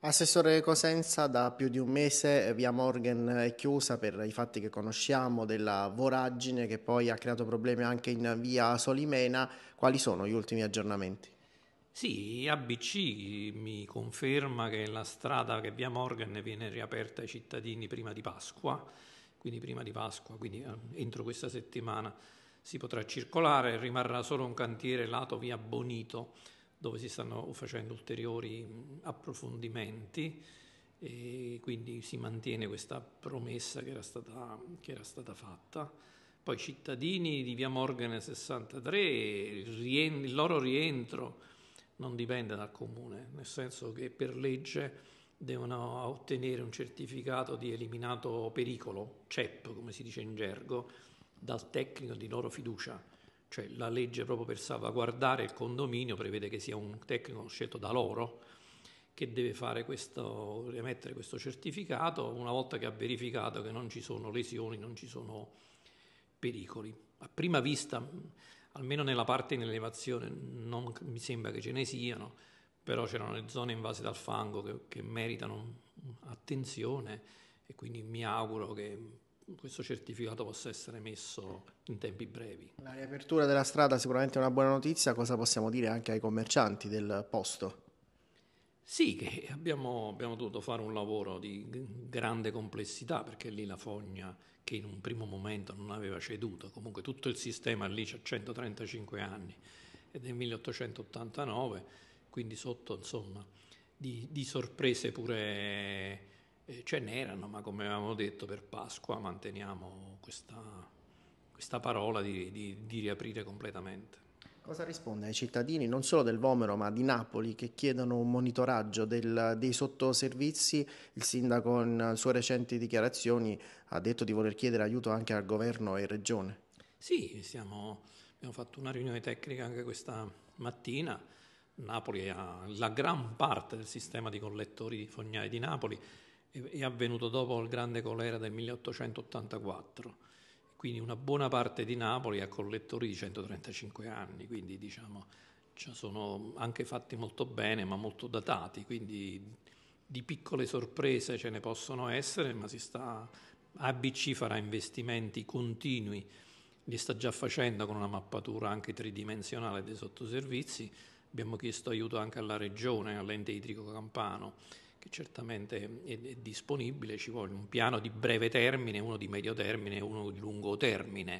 Assessore Cosenza, da più di un mese via Morgan è chiusa per i fatti che conosciamo della voragine che poi ha creato problemi anche in via Solimena. Quali sono gli ultimi aggiornamenti? Sì, ABC mi conferma che la strada che via Morgan viene riaperta ai cittadini prima di Pasqua, quindi prima di Pasqua, quindi eh, entro questa settimana si potrà circolare, rimarrà solo un cantiere lato via Bonito dove si stanno facendo ulteriori approfondimenti e quindi si mantiene questa promessa che era stata, che era stata fatta. Poi i cittadini di via Morgane 63, il loro rientro non dipende dal comune, nel senso che per legge devono ottenere un certificato di eliminato pericolo, CEP come si dice in gergo, dal tecnico di loro fiducia cioè la legge proprio per salvaguardare il condominio prevede che sia un tecnico scelto da loro che deve fare questo, emettere questo certificato una volta che ha verificato che non ci sono lesioni, non ci sono pericoli. A prima vista, almeno nella parte in elevazione, non mi sembra che ce ne siano, però c'erano le zone invase dal fango che, che meritano mm, attenzione e quindi mi auguro che questo certificato possa essere messo in tempi brevi. La riapertura della strada sicuramente è una buona notizia, cosa possiamo dire anche ai commercianti del posto? Sì, che abbiamo, abbiamo dovuto fare un lavoro di grande complessità perché lì la fogna che in un primo momento non aveva ceduto, comunque tutto il sistema lì c'è 135 anni ed è 1889, quindi sotto insomma di, di sorprese pure eh, ce n'erano, ma come avevamo detto per Pasqua manteniamo questa, questa parola di, di, di riaprire completamente. Cosa risponde ai cittadini non solo del Vomero ma di Napoli che chiedono un monitoraggio del, dei sottoservizi? Il sindaco in sue recenti dichiarazioni ha detto di voler chiedere aiuto anche al governo e regione. Sì, siamo, abbiamo fatto una riunione tecnica anche questa mattina. Napoli ha la gran parte del sistema di collettori fognari di Napoli è avvenuto dopo il grande colera del 1884, quindi una buona parte di Napoli ha collettori di 135 anni, quindi diciamo cioè sono anche fatti molto bene ma molto datati, quindi di piccole sorprese ce ne possono essere, ma si sta, ABC farà investimenti continui, li sta già facendo con una mappatura anche tridimensionale dei sottoservizi, abbiamo chiesto aiuto anche alla Regione, all'ente idrico campano che certamente è, è disponibile, ci vuole un piano di breve termine, uno di medio termine e uno di lungo termine.